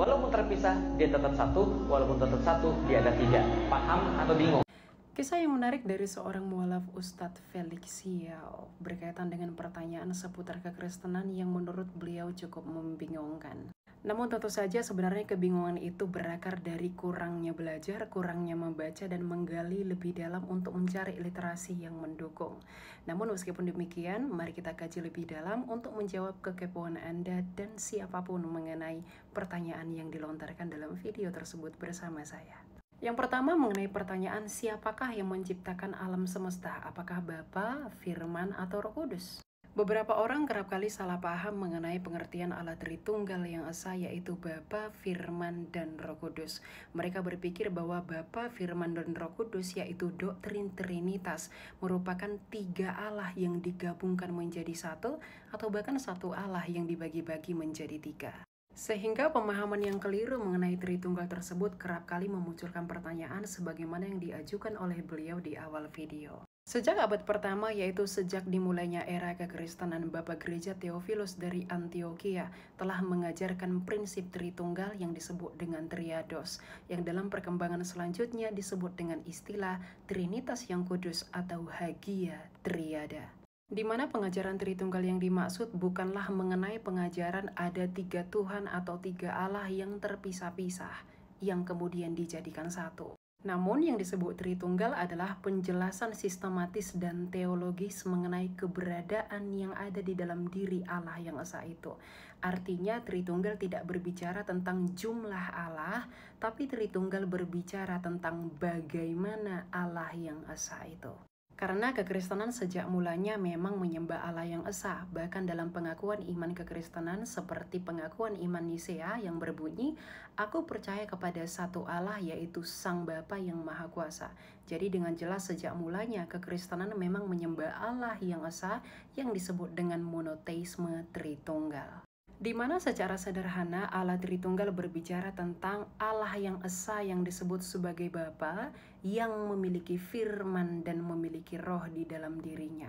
Walaupun terpisah, dia tetap satu. Walaupun tetap satu, dia ada tiga. Paham atau bingung? Kisah yang menarik dari seorang mualaf Ustadz Felix Siau berkaitan dengan pertanyaan seputar kekristenan yang menurut beliau cukup membingungkan. Namun tentu saja sebenarnya kebingungan itu berakar dari kurangnya belajar, kurangnya membaca dan menggali lebih dalam untuk mencari literasi yang mendukung. Namun meskipun demikian, mari kita kaji lebih dalam untuk menjawab kekepoan Anda dan siapapun mengenai pertanyaan yang dilontarkan dalam video tersebut bersama saya. Yang pertama mengenai pertanyaan siapakah yang menciptakan alam semesta? Apakah Bapa, Firman, atau Roh Kudus? Beberapa orang kerap kali salah paham mengenai pengertian Allah Tritunggal yang esa yaitu Bapa, Firman, dan Roh Kudus. Mereka berpikir bahwa Bapa, Firman, dan Roh Kudus yaitu doktrin Trinitas merupakan tiga Allah yang digabungkan menjadi satu atau bahkan satu Allah yang dibagi-bagi menjadi tiga. Sehingga pemahaman yang keliru mengenai Tritunggal tersebut kerap kali memunculkan pertanyaan sebagaimana yang diajukan oleh beliau di awal video. Sejak abad pertama, yaitu sejak dimulainya era kekristenan, Bapak Gereja Theophilus dari Antioquia telah mengajarkan prinsip Tritunggal yang disebut dengan Triados, yang dalam perkembangan selanjutnya disebut dengan istilah Trinitas yang kudus atau Hagia Triada di mana pengajaran Tritunggal yang dimaksud bukanlah mengenai pengajaran ada tiga Tuhan atau tiga Allah yang terpisah-pisah, yang kemudian dijadikan satu. Namun yang disebut Tritunggal adalah penjelasan sistematis dan teologis mengenai keberadaan yang ada di dalam diri Allah yang esa itu. Artinya Tritunggal tidak berbicara tentang jumlah Allah, tapi Tritunggal berbicara tentang bagaimana Allah yang esa itu. Karena kekristenan sejak mulanya memang menyembah Allah yang esa, bahkan dalam pengakuan iman kekristenan seperti pengakuan iman Nisea yang berbunyi, Aku percaya kepada satu Allah yaitu Sang Bapa yang Maha Kuasa. Jadi dengan jelas sejak mulanya kekristenan memang menyembah Allah yang esa yang disebut dengan monoteisme Tritunggal di mana secara sederhana Allah Tritunggal berbicara tentang Allah yang Esa yang disebut sebagai Bapa yang memiliki firman dan memiliki roh di dalam dirinya.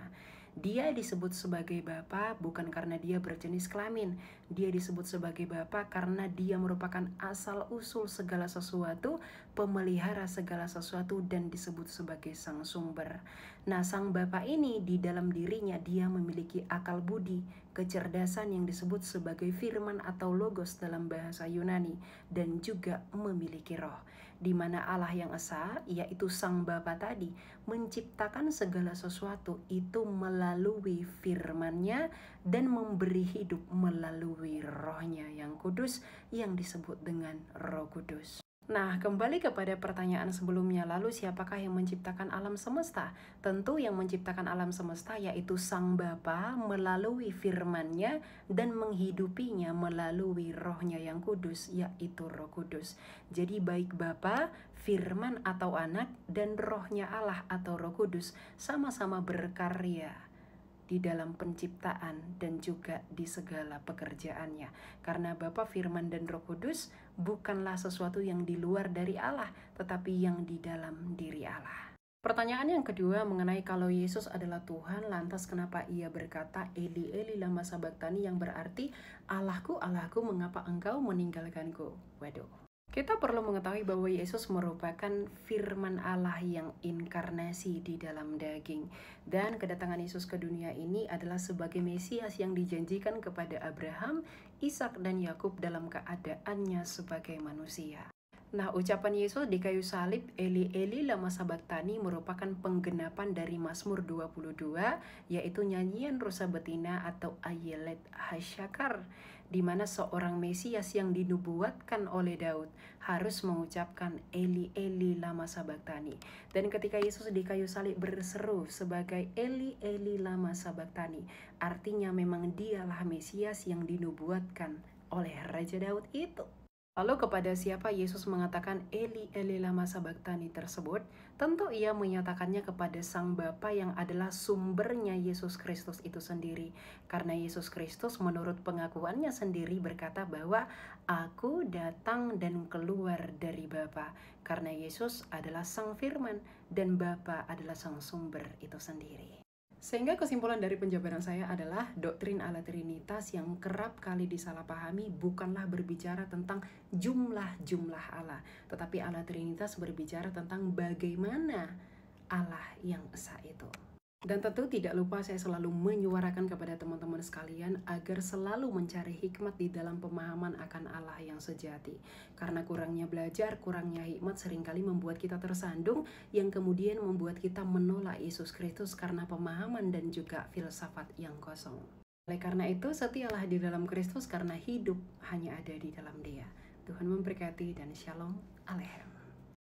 Dia disebut sebagai Bapa bukan karena dia berjenis kelamin. Dia disebut sebagai Bapa karena dia merupakan asal usul segala sesuatu, pemelihara segala sesuatu dan disebut sebagai sang sumber. Nah, sang Bapa ini di dalam dirinya dia memiliki akal budi, kecerdasan yang disebut sebagai firman atau logos dalam bahasa Yunani dan juga memiliki roh di mana Allah yang esa yaitu sang Bapa tadi menciptakan segala sesuatu itu melalui firman-Nya dan memberi hidup melalui rohnya yang kudus yang disebut dengan Roh Kudus Nah, kembali kepada pertanyaan sebelumnya, lalu siapakah yang menciptakan alam semesta? Tentu yang menciptakan alam semesta yaitu Sang Bapa melalui firman-Nya dan menghidupinya melalui rohnya yang kudus, yaitu roh kudus. Jadi baik Bapa, firman atau anak, dan rohnya Allah atau roh kudus sama-sama berkarya di dalam penciptaan dan juga di segala pekerjaannya. Karena Bapa Firman dan Roh Kudus bukanlah sesuatu yang di luar dari Allah, tetapi yang di dalam diri Allah. Pertanyaan yang kedua mengenai kalau Yesus adalah Tuhan, lantas kenapa ia berkata Eli Eli lama Sabatani yang berarti Allahku Allahku mengapa engkau meninggalkanku? Waduh. Kita perlu mengetahui bahwa Yesus merupakan firman Allah yang inkarnasi di dalam daging. Dan kedatangan Yesus ke dunia ini adalah sebagai Mesias yang dijanjikan kepada Abraham, Ishak dan Yakub dalam keadaannya sebagai manusia. Nah, ucapan Yesus di kayu salib Eli Eli lama sabaktani merupakan penggenapan dari Mazmur 22 yaitu nyanyian rusa betina atau Ayelet Hasyakar di mana seorang Mesias yang dinubuatkan oleh Daud harus mengucapkan Eli Eli lama sabaktani. Dan ketika Yesus di kayu salib berseru sebagai Eli Eli lama sabaktani, artinya memang dialah Mesias yang dinubuatkan oleh Raja Daud itu. Lalu kepada siapa Yesus mengatakan Eli Eli lama sabaktani tersebut? Tentu ia menyatakannya kepada Sang Bapa yang adalah sumbernya Yesus Kristus itu sendiri. Karena Yesus Kristus menurut pengakuannya sendiri berkata bahwa aku datang dan keluar dari Bapa. Karena Yesus adalah Sang Firman dan Bapa adalah Sang Sumber itu sendiri. Sehingga kesimpulan dari penjabaran saya adalah doktrin ala Trinitas yang kerap kali disalahpahami bukanlah berbicara tentang jumlah-jumlah Allah, tetapi ala Trinitas berbicara tentang bagaimana Allah yang esa itu. Dan tentu tidak lupa saya selalu menyuarakan kepada teman-teman sekalian agar selalu mencari hikmat di dalam pemahaman akan Allah yang sejati. Karena kurangnya belajar, kurangnya hikmat seringkali membuat kita tersandung yang kemudian membuat kita menolak Yesus Kristus karena pemahaman dan juga filsafat yang kosong. Oleh karena itu, setialah di dalam Kristus karena hidup hanya ada di dalam dia. Tuhan memberkati dan shalom alehem.